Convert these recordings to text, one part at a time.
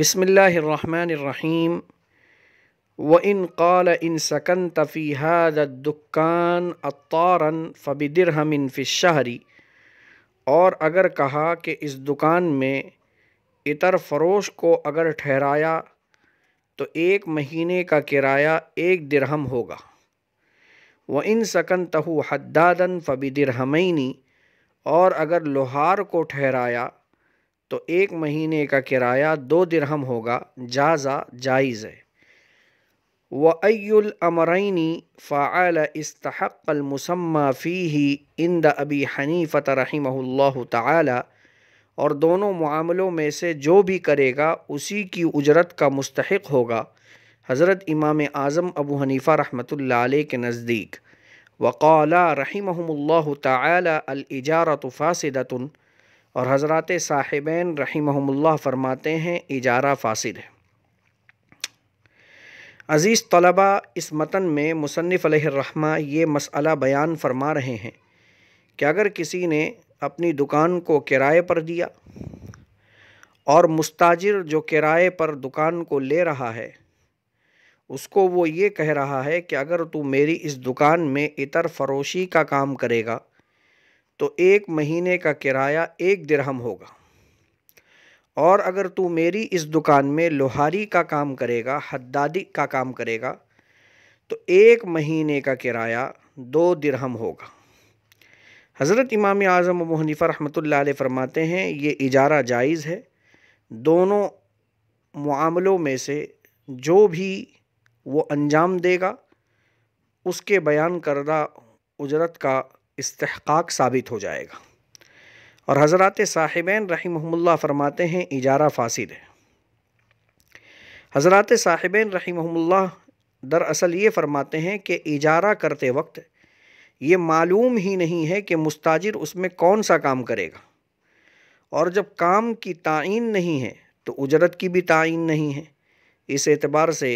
बिसमीम व इन काल इन सकन तफ़ी हदुकान अतारन फ़बिदर हम शहरी और अगर कहा कि इस दुकान में इतर फरोश को अगर ठहराया तो एक महीने का किराया एक दिरहम होगा व इन सकन तहु हद्दादन फ़बिदर हमैनी और अगर लोहार को ठहराया तो एक महीने का किराया दो दिरहम होगा जाज़ा जायज़ है व अयुलमरइनी फ़ाल इसतहक़लमसम्मा फ़ी इंद अबी हनीफ़त रही ताली और दोनों मामलों में से जो भी करेगा उसी की उजरत का मुस्तक होगा हज़रत इमाम आज़म अबू हनीफ़ा रहमतुल्लाह अलैह के नज़दीक वक़ाला रहीमहमुल्ला अल अलइजारत फ़ासदतन और हज़रत रही रहीमहमुल्ला फरमाते हैं इजारा फासिद है अज़ीज़ तलबा इस मतन में मुसनफ़रमा ये मसला बयान फरमा रहे हैं कि अगर किसी ने अपनी दुकान को किराए पर दिया और मुस्ताजिर जो किराए पर दुकान को ले रहा है उसको वो ये कह रहा है कि अगर तू मेरी इस दुकान में इतर फरोशी का काम करेगा तो एक महीने का किराया एक दिरहम होगा और अगर तू मेरी इस दुकान में लोहारी का काम करेगा हद्दादी का काम करेगा तो एक महीने का किराया दो दिरहम होगा हज़रत इमाम आज़म अबू रहमत फरमाते हैं ये इजारा जायज़ है दोनों मामलों में से जो भी वो अंजाम देगा उसके बयान करदा उजरत का इस्तेहक़ाक साबित हो जाएगा और हज़रत साहिबैन रहीमहमुल्ला फरमाते हैं इजारा फासिद है हज़रत साहिबैन रहीमहमुल्ला दरअसल ये फरमाते हैं कि इजारा करते वक्त ये मालूम ही नहीं है कि मुस्ताजिर उसमें कौन सा काम करेगा और जब काम की तयन नहीं है तो उजरत की भी तयन नहीं है इस एतबार से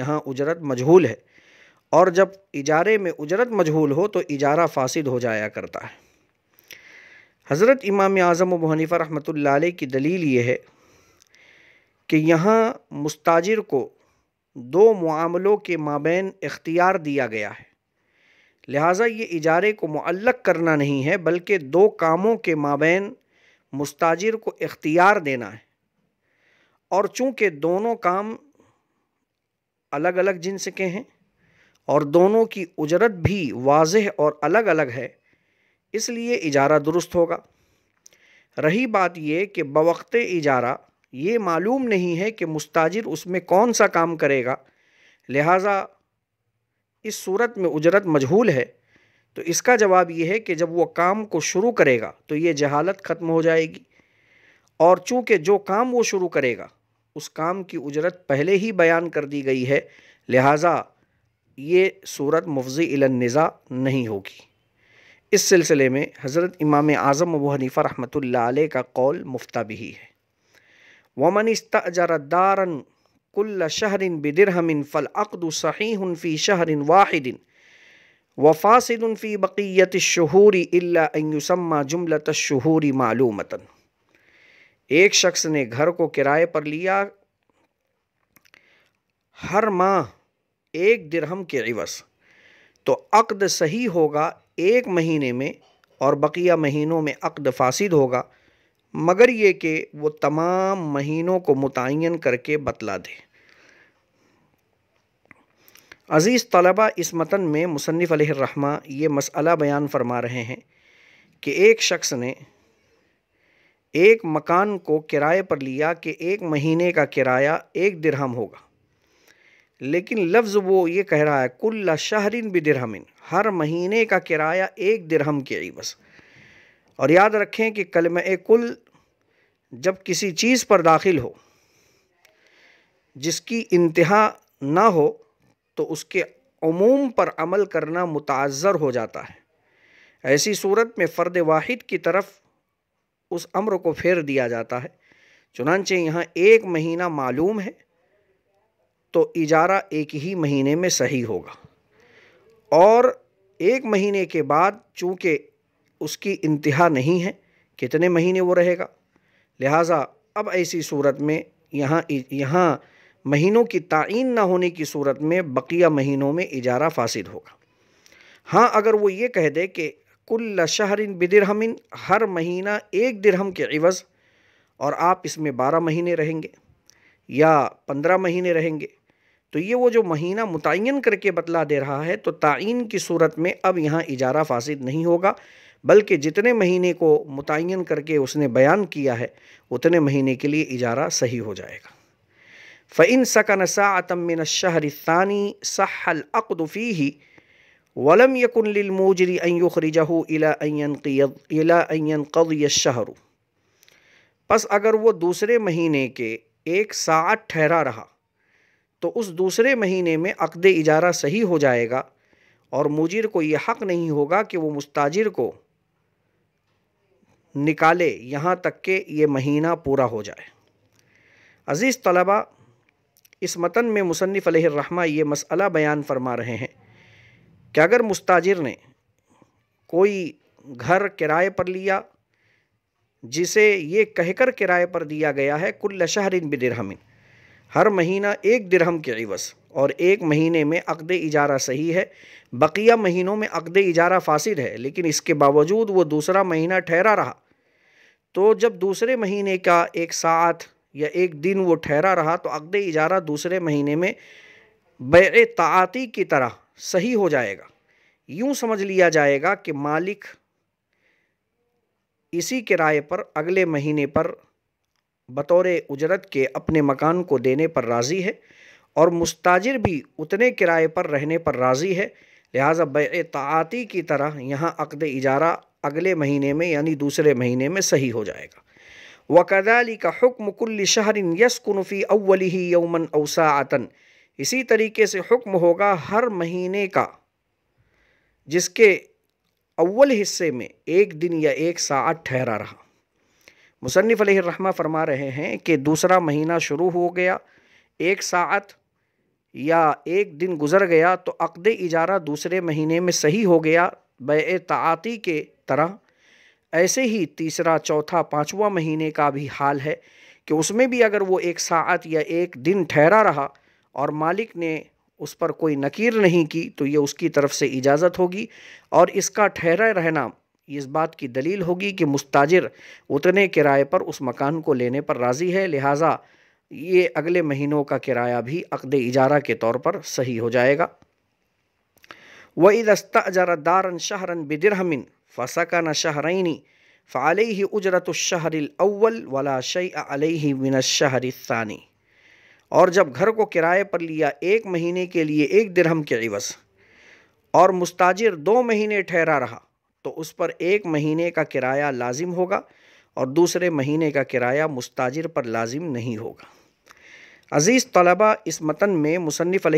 यहाँ उजरत मजहूल है और जब इजारे में उजरत मजहूल हो तो इजारा फासिद हो जाया करता है हज़रत इमाम आज़म अबू हनीफ़ा रहमतुल्लाह की दलील ये है कि यहाँ मुस्ताजिर को दो मामलों के माबेन इख्तियार दिया गया है लिहाजा ये इजारे को मुअल्लक करना नहीं है बल्कि दो कामों के माबेन मुस्ताजिर को इख्तियार देना है और चूँकि दोनों काम अलग अलग जिन्स के हैं और दोनों की उजरत भी वाज और अलग अलग है इसलिए इजारा दुरुस्त होगा रही बात यह कि बवक्त इजारा ये मालूम नहीं है कि मुस्ताजिर उसमें कौन सा काम करेगा लिहाजा इस सूरत में उजरत मजहूल है तो इसका जवाब यह है कि जब वो काम को शुरू करेगा तो ये जहालत ख़त्म हो जाएगी और चूँकि जो काम वो शुरू करेगा उस काम की उजरत पहले ही बयान कर दी गई है लिहाजा ये सूरत मुफजी इलनिज़ा नहीं होगी इस सिलसिले में हज़रत इमाम आज़म अबू हनीफ़ा रहमत का कौल मुफ्ता भी है वमन इस्तरदारन कुल्ल शहरिन बिदरहमिन फ़ल अकद सही फ़ी शहरिन वाहिदिन वफ़ासिदन फ़ी बक़ीत शहूरी अल्लासम्मा जुमलत शहूरी मालूमतन एक शख्स ने घर को किराए पर लिया हर माह एक दिरहम के अवस तो अक़द सही होगा एक महीने में और बकिया महीनों में अक़द फासिद होगा मगर ये कि वो तमाम महीनों को मुतन करके बतला दे अज़ीज़ तलबा इस मतन में मुसनफ़ ये मसला बयान फरमा रहे हैं कि एक शख्स ने एक मकान को किराए पर लिया कि एक महीने का किराया एक दिरहम होगा लेकिन लफ्ज़ वो ये कह रहा है कुल्ला शहरिन भी दिरहमिन हर महीने का किराया एक दिरहम के ही बस और याद रखें कि कलम कुल जब किसी चीज़ पर दाखिल हो जिसकी इंतहा ना हो तो उसके अमूम पर अमल करना मुताज़र हो जाता है ऐसी सूरत में फ़र्द वाहिद की तरफ उस अम्र को फेर दिया जाता है चुनानचे यहाँ एक महीना मालूम है तो इजारा एक ही महीने में सही होगा और एक महीने के बाद चूँकि उसकी इंतहा नहीं है कितने महीने वो रहेगा लिहाजा अब ऐसी सूरत में यहाँ यहाँ महीनों की तयन ना होने की सूरत में बकिया महीनों में इजारा फासिल होगा हाँ अगर वो ये कह दे कि कुल शहरिन बिदरहमिन हर महीना एक दिरहम के अवज़ और आप इसमें बारह महीने रहेंगे या पंद्रह महीने रहेंगे तो ये वो जो महीना मुतन करके बतला दे रहा है तो तयन की सूरत में अब यहाँ इजारा फ़ासद नहीं होगा बल्कि जितने महीने को मुतन करके उसने बयान किया है उतने महीने के लिए इजारा सही हो जाएगा फ़ैन सकन सातमिन शहरिस्तानी सहल अकदफ़ी ही वलम यकुनमोजरी अयुखरिजहू अला कद बस अगर वो दूसरे महीने के एक साथ ठहरा रहा तो उस दूसरे महीने में अकद इजारा सही हो जाएगा और मुजिर को यह हक़ नहीं होगा कि वो मुस्ताजिर को निकाले यहाँ तक के ये महीना पूरा हो जाए अज़ीज़ तलबा इस मतन में मुसनफ़ रहमा ये मसला बयान फरमा रहे हैं कि अगर मुस्ताजिर ने कोई घर किराए पर लिया जिसे ये कहकर किराए पर दिया गया है कुल्ल शहरिन बिदरहमिन हर महीना एक दिरहम के अवस और एक महीने में अकद इजारा सही है बकिया महीनों में अकद इजारा फासिद है लेकिन इसके बावजूद वो दूसरा महीना ठहरा रहा तो जब दूसरे महीने का एक साथ या एक दिन वो ठहरा रहा तो अकद इजारा दूसरे महीने में बे की तरह सही हो जाएगा यूँ समझ लिया जाएगा कि मालिक इसी किराए पर अगले महीने पर बतौर उजरत के अपने मकान को देने पर राज़ी है और मुस्ताजिर भी उतने किराए पर रहने पर राज़ी है लिहाजा बताती की तरह यहाँ अकद इजारा अगले महीने में यानी दूसरे महीने में सही हो जाएगा वकदाली का हुक्म कुल्ल शहरिन यसकुनफ़ी अवली ही यौमन अवसातन इसी तरीके से हुक्म होगा हर महीने का जिसके अव्वल हिस्से में एक दिन या एक साथ ठहरा रहा मुसनफ़ रहमा फरमा रहे हैं कि दूसरा महीना शुरू हो गया एक साथ या एक दिन गुज़र गया तो अक़द इजारा दूसरे महीने में सही हो गया बे के तरह ऐसे ही तीसरा चौथा पाँचवा महीने का भी हाल है कि उसमें भी अगर वो एक साथ या एक दिन ठहरा रहा और मालिक ने उस पर कोई नकीर नहीं की तो ये उसकी तरफ से इजाज़त होगी और इसका ठहरा रहना ये इस बात की दलील होगी कि मुस्ताजिर उतने किराए पर उस मकान को लेने पर राज़ी है लिहाजा ये अगले महीनों का किराया भी अकद इजारा के तौर पर सही हो जाएगा व अजारा दारन शहरन बिदरहमिन फसकन शहरनी फ़ाल ही उजरत अव्वल वला शई ही मिन सानी और जब घर को किराए पर लिया एक महीने के लिए एक दिरहम के अवस और मुस्ताजिर दो महीने ठहरा रहा तो उस पर एक महीने का किराया लाजिम होगा और दूसरे महीने का किराया मुस्ताजिर पर लाजिम नहीं होगा अज़ीज़ तलबा इस मतन में मुसनफ़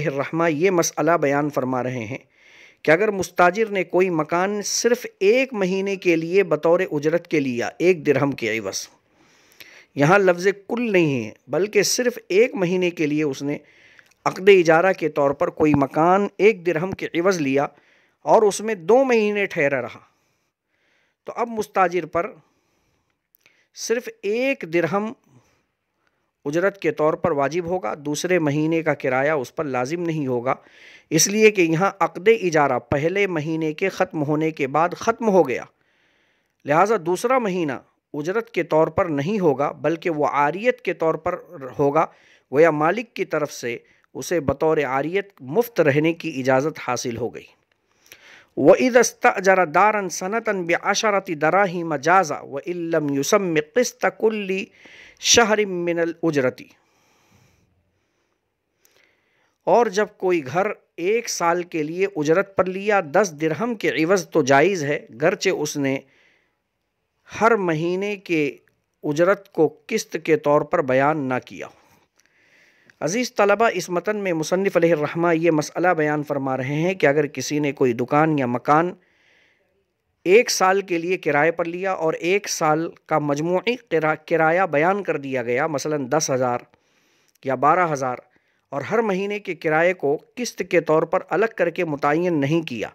ये मसला बयान फरमा रहे हैं कि अगर मुस्ताजिर ने कोई मकान सिर्फ़ एक महीने के लिए बतौर उजरत के लिया एक दरहम के अवस यहाँ लफ्ज़ कुल नहीं है बल्कि सिर्फ़ एक महीने के लिए उसने अकद इजारा के तौर पर कोई मकान एक दरहम के अवज़ लिया और उसमें दो महीने ठहरा रहा तो अब मुस्ताजिर पर सिर्फ एक दिरहम उजरत के तौर पर वाजिब होगा दूसरे महीने का किराया उस पर लाजिम नहीं होगा इसलिए कि यहाँ अकद इजारा पहले महीने के ख़त्म होने के बाद ख़त्म हो गया लिहाजा दूसरा महीना उजरत के तौर पर नहीं होगा बल्कि वह आरियत के तौर पर होगा वह मालिक की तरफ से उसे बतौर आरियत मुफ्त रहने की इजाज़त हासिल हो गई जरा दारन सनतन दरा ही मजाजा व इलम युसम किस्त कुल्ली शहर मिनल उजरती और जब कोई घर एक साल के लिए उजरत पर लिया दस दिरहम के इवज़ तो जायज़ है गरचे उसने हर महीने के उजरत को किस्त के तौर पर बयान ना किया हो अज़ीज़ तलबा इस मतन में मुसनफ़ रहमा ये मसला बयान फरमा रहे हैं कि अगर किसी ने कोई दुकान या मकान एक साल के लिए किराए पर लिया और एक साल का मजमू किराया बयान कर दिया गया मसला दस हज़ार या बारह हज़ार और हर महीने के किराए को किस्त के तौर पर अलग करके मुतन नहीं किया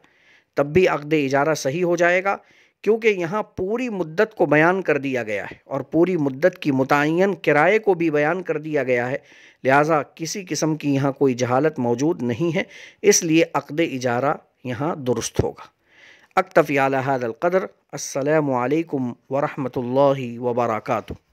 तब भी अकद इजारा सही हो जाएगा क्योंकि यहाँ पूरी मुद्दत को बयान कर दिया गया है और पूरी मुद्दत की मुतन किराए को भी बयान कर दिया गया है लिहाजा किसी किस्म की यहाँ कोई जहालत मौजूद नहीं है इसलिए अक़द इजारा यहाँ दुरुस्त होगा अक्तफ़ी अला कदर असलकम वरहमल वबरकू